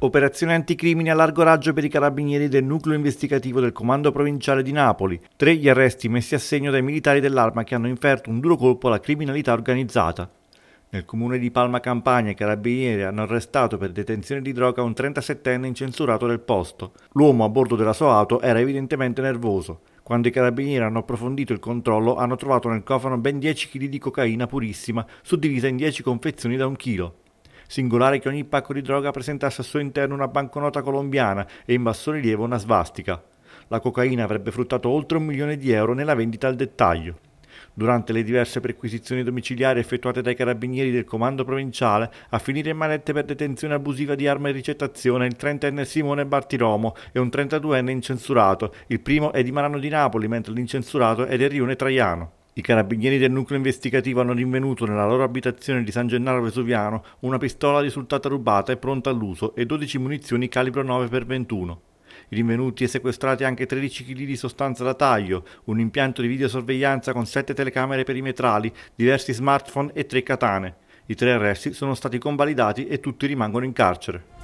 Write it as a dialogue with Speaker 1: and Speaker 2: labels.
Speaker 1: Operazione anticrimine a largo raggio per i carabinieri del nucleo investigativo del Comando Provinciale di Napoli. Tre gli arresti messi a segno dai militari dell'arma che hanno inferto un duro colpo alla criminalità organizzata. Nel comune di Palma Campania i carabinieri hanno arrestato per detenzione di droga un 37enne incensurato del posto. L'uomo a bordo della sua auto era evidentemente nervoso. Quando i carabinieri hanno approfondito il controllo hanno trovato nel cofano ben 10 kg di cocaina purissima, suddivisa in 10 confezioni da un chilo. Singolare che ogni pacco di droga presentasse al suo interno una banconota colombiana e in basso rilievo una svastica. La cocaina avrebbe fruttato oltre un milione di euro nella vendita al dettaglio. Durante le diverse perquisizioni domiciliari effettuate dai carabinieri del comando provinciale, a finire in manette per detenzione abusiva di arma e ricettazione il trentenne Simone Bartiromo e un trentaduenne incensurato, il primo è di Marano di Napoli, mentre l'incensurato è del Rione Traiano. I carabinieri del nucleo investigativo hanno rinvenuto nella loro abitazione di San Gennaro Vesuviano una pistola risultata rubata e pronta all'uso e 12 munizioni calibro 9x21. I rinvenuti e sequestrati anche 13 kg di sostanza da taglio, un impianto di videosorveglianza con 7 telecamere perimetrali, diversi smartphone e 3 katane. I tre arresti sono stati convalidati e tutti rimangono in carcere.